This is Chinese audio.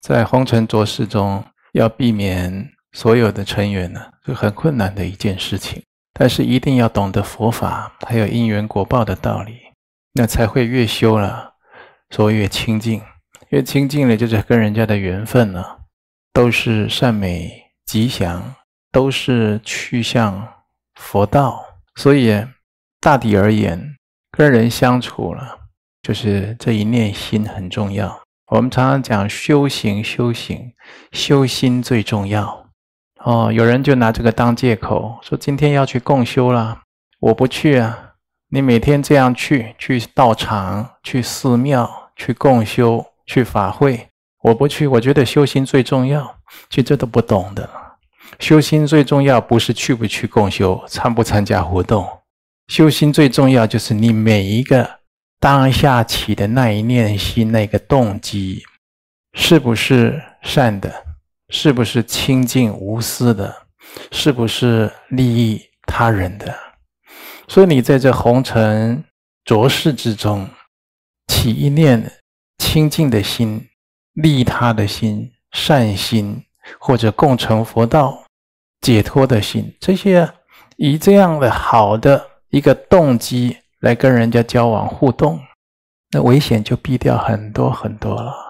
在红尘浊世中，要避免所有的尘缘呢，是很困难的一件事情。但是一定要懂得佛法，还有因缘果报的道理，那才会越修了，所谓越清净。越清净了，就是跟人家的缘分呢，都是善美吉祥，都是去向佛道。所以大体而言，跟人相处了，就是这一念心很重要。我们常常讲修行，修行，修心最重要。哦，有人就拿这个当借口，说今天要去共修啦，我不去啊。你每天这样去，去道场，去寺庙，去共修，去法会，我不去。我觉得修心最重要。其实这都不懂的。修心最重要不是去不去共修，参不参加活动。修心最重要就是你每一个。当下起的那一念心，那个动机，是不是善的？是不是清净无私的？是不是利益他人的？所以你在这红尘浊世之中，起一念清净的心、利他的心、善心，或者共成佛道、解脱的心，这些以这样的好的一个动机。来跟人家交往互动，那危险就避掉很多很多了。